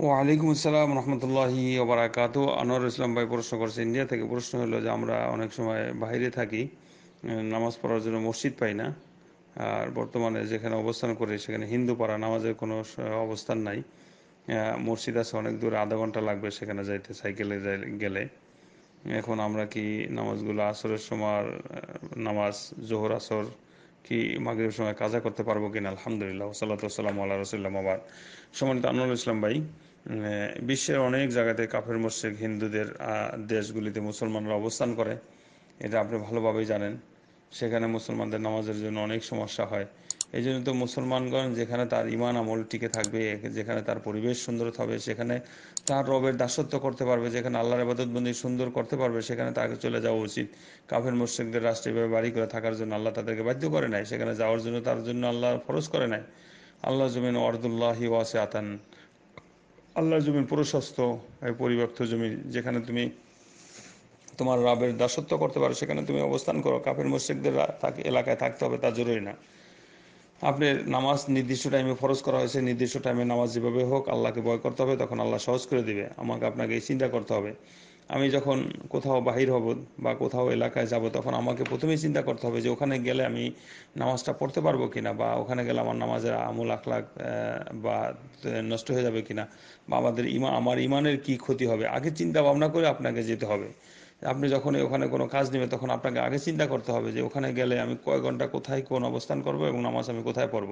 ওয়ালাইকুম আসসালাম রহমতুল্লাহি ওবরাকাত আনোয়ার ইসলাম ভাই প্রশ্ন করছে ইন্ডিয়া থেকে প্রশ্ন হলো যে আমরা অনেক সময় বাইরে থাকি নামাজ পড়ার জন্য মসজিদ পাই না আর বর্তমানে যেখানে অবস্থান করি সেখানে হিন্দু পাড়া নামাজের কোনো অবস্থান নাই মসজিদ আছে অনেক দূরে আধা ঘন্টা লাগবে সেখানে যাইতে সাইকেলে গেলে এখন আমরা কি নামাজগুলো আসরের সময় নামাজ জোহর আসর কি মাগরীবের সময় কাজা করতে পারবো কিনা আলহামদুলিল্লাহ সাল্লাতাম আল্লাহ রসুল্লাম আবার সম্মানিত আনুল ইসলাম ভাই বিশ্বের অনেক জায়গাতে কাফের মসজিদ হিন্দুদের দেশগুলিতে মুসলমানরা অবস্থান করে এটা আপনি ভালোভাবেই জানেন সেখানে মুসলমানদের নামাজের জন্য অনেক সমস্যা হয় এই জন্য তো মুসলমানগণ যেখানে তার ইমান আমল টিকে থাকবে যেখানে তার পরিবেশ সুন্দর হবে সেখানে তার রবের দাসত্ব করতে পারবে যেখানে আল্লাহর আবাদতবন্দি সুন্দর করতে পারবে সেখানে তাকে চলে যাওয়া উচিত কাফের মুসলিমদের রাষ্ট্রীয়ভাবে বাড়ি করে থাকার জন্য আল্লাহ তাদেরকে বাধ্য করে নাই সেখানে যাওয়ার জন্য তার জন্য আল্লাহ ফরজ করে নাই আল্লাহ জমিন অর্দুল্লাহি ওয়াসে আতান আল্লাহ জমিন প্রশস্ত পরিব্যক্ত জমি যেখানে তুমি তোমার রাবের দাসত্ব করতে পারো সেখানে তুমি অবস্থান করো কাফের মুসিদদের এলাকায় থাকতে হবে তা জরুরি না আপনি নামাজ নির্দিষ্ট টাইমে ফরজ করা হয়েছে নির্দিষ্ট টাইমে নামাজ যেভাবে হোক আল্লাহকে ভয় করতে হবে তখন আল্লাহ সহজ করে দিবে আমাকে আপনাকে এই চিন্তা করতে হবে আমি যখন কোথাও বাহির হব বা কোথাও এলাকায় যাব তখন আমাকে প্রথমেই চিন্তা করতে হবে যে ওখানে গেলে আমি নামাজটা পড়তে পারবো কিনা বা ওখানে গেলে আমার নামাজের আমুল আখলাখ বা নষ্ট হয়ে যাবে কিনা বা আমাদের ইমা আমার ইমানের কি ক্ষতি হবে আগে চিন্তা ভাবনা করে আপনাকে যেতে হবে আপনি যখন ওখানে কোনো কাজ নেবেন তখন আপনাকে আগে চিন্তা করতে হবে যে ওখানে গেলে আমি কয় ঘন্টা কোথায় কোন অবস্থান করব এবং নামাজ আমি কোথায় পড়ব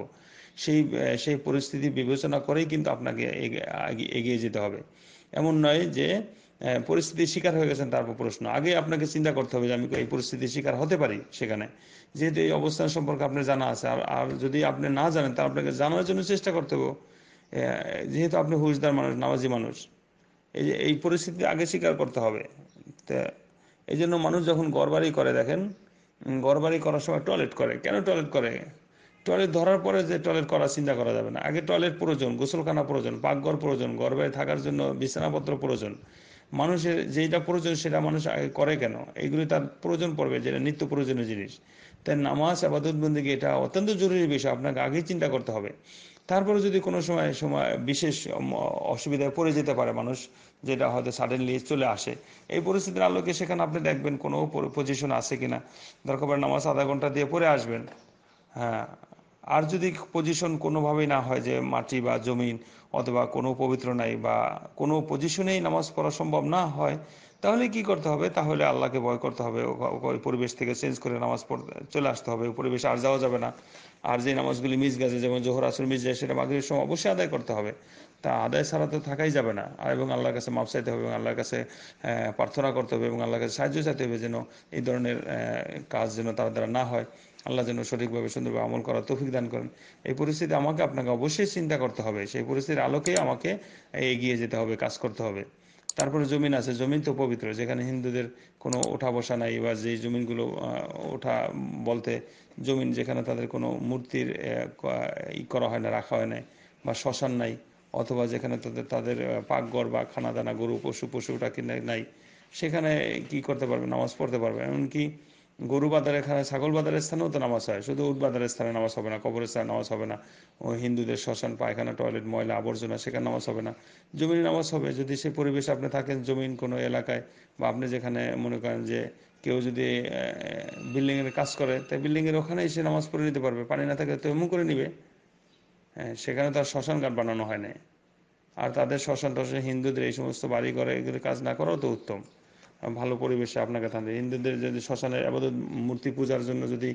সেই সেই পরিস্থিতি বিবেচনা করেই কিন্তু আপনাকে এগিয়ে যেতে হবে এমন নয় যে পরিস্থিতির শিকার হয়ে গেছেন তারপর প্রশ্ন আগে আপনাকে চিন্তা করতে হবে যে আমি এই পরিস্থিতির শিকার হতে পারি সেখানে যেহেতু এই অবস্থান সম্পর্কে আপনার জানা আছে আর আর যদি আপনি না জানেন তা আপনাকে জানার জন্য চেষ্টা করতে হবে যেহেতু আপনি হুজদার মানুষ নামাজি মানুষ এই যে এই পরিস্থিতি আগে স্বীকার করতে হবে তা এই জন্য মানুষ যখন গড়বাড়ি করে দেখেন গড়বাড়ি করার সময় টয়লেট করে কেন টয়লেট করে টয়লেট ধরার পরে যে টয়লেট করার চিন্তা করা যাবে না আগে টয়লেট প্রয়োজন গোসলখানা প্রয়োজন পাকঘর প্রয়োজন গড়বাড়ি থাকার জন্য বিছানাপত্র প্রয়োজন মানুষের যেটা প্রয়োজন সেটা মানুষ আগে করে কেন এইগুলি তার প্রয়োজন পড়বে যেটা নিত্য প্রয়োজনীয় জিনিস তাই নামাজ আবাদতবন্দিকে এটা অত্যন্ত জরুরি বিষয় আপনাকে আগেই চিন্তা করতে হবে তারপরে যদি কোনো সময় সময় বিশেষ অসুবিধায় পড়ে যেতে পারে মানুষ যেটা হয়তো সাডেনলি চলে আসে এই পরিস্থিতির আলোকে সেখানে আপনি দেখবেন কোনো পজিশন আছে কি না দরকার নামাজ আধা ঘন্টা দিয়ে পরে আসবেন হ্যাঁ আর যদি পজিশন কোনোভাবেই না হয় যে মাটি বা জমিন অথবা কোনো পবিত্র নাই বা কোনো পজিশনেই নামাজ পড়া সম্ভব না হয় তাহলে কি করতে হবে তাহলে আল্লাহকে ভয় করতে হবে ওই পরিবেশ থেকে চেঞ্জ করে নামাজ পড়তে চলে আসতে হবে ওই পরিবেশে আর যাওয়া যাবে না আর যে নামাজগুলি মিস গেছে যেমন জোহর আসর মিস যায় সেটা মাগরীর সময় অবশ্যই আদায় করতে হবে তা আদায় ছাড়া তো থাকাই যাবে না আর এবং আল্লাহর কাছে মাপ চাইতে হবে এবং আল্লাহর কাছে প্রার্থনা করতে হবে এবং আল্লাহর কাছে সাহায্য চাইতে হবে যেন এই ধরনের কাজ যেন তার দ্বারা না হয় আল্লাহ যেন সঠিকভাবে সুন্দরভাবে আমল করার তৌফিক দান করেন এই পরিস্থিতি আমাকে আপনাকে অবশ্যই চিন্তা করতে হবে সেই পরিস্থিতির আলোকেই আমাকে এগিয়ে যেতে হবে কাজ করতে হবে তারপরে জমিন আছে জমিন তো পবিত্র যেখানে হিন্দুদের কোনো ওঠা বসা নাই বা যে জমিনগুলো ওঠা বলতে জমিন যেখানে তাদের কোনো মূর্তির ই করা হয় না রাখা হয় না বা শ্মশান নাই অথবা যেখানে তাদের তাদের পাকঘর বা খানা দানা গরু পশু পশু ওটা কিনে নাই সেখানে কি করতে পারবে নামাজ পড়তে পারবে এমনকি গরু বাজারের ছাগল বাজারের স্থানেও তো নামাজ হয় শুধু উট বাজারের স্থানে নামাজ হবে না স্থানে নামাজ হবে না ও হিন্দুদের শ্মশান পায়খানা টয়লেট ময়লা আবর্জনা সেখানে নামাজ হবে না জমি নামাজ হবে যদি সে পরিবেশে আপনি থাকেন জমিন কোনো এলাকায় বা আপনি যেখানে মনে করেন যে কেউ যদি বিল্ডিংয়ের কাজ করে তাই বিল্ডিংয়ের ওখানে এসে নামাজ পড়ে নিতে পারবে পানি না থাকে তো এমন করে নিবে হ্যাঁ সেখানে তার শ্মশান ঘাট বানানো হয় না আর তাদের শ্মশান টশান হিন্দুদের এই সমস্ত বাড়ি ঘরে এগুলো কাজ না করাও তো উত্তম ভালো পরিবেশে আপনাকে থাকবে হিন্দুদের যদি শ্মশানে আবাদত মূর্তি পূজার জন্য যদি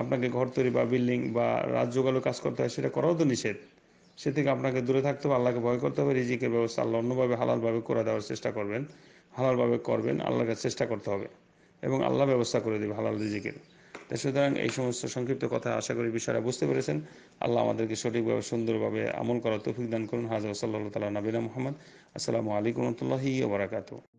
আপনাকে ঘর তৈরি বা বিল্ডিং বা রাজ্যকালো কাজ করতে হয় সেটা করাও তো নিষেধ সে থেকে আপনাকে দূরে থাকতে হবে আল্লাহকে ভয় করতে হবে রিজিকের ব্যবস্থা আল্লাহ অন্যভাবে হালালভাবে করে দেওয়ার চেষ্টা করবেন হালালভাবে করবেন আল্লাহকে চেষ্টা করতে হবে এবং আল্লাহ ব্যবস্থা করে দেবে হালাল রিজিকের সুতরাং এই সমস্ত সংক্ষিপ্ত কথা আশা করি বিষয়টা বুঝতে পেরেছেন আল্লাহ আমাদেরকে সঠিকভাবে সুন্দরভাবে আমল করার তৌফিক দান করুন হাজার সাল্লাহ তালা নবীনা মোহাম্মদ আসসালামু আলাইকুম রহমতুল্লাহি ওবরাকাতু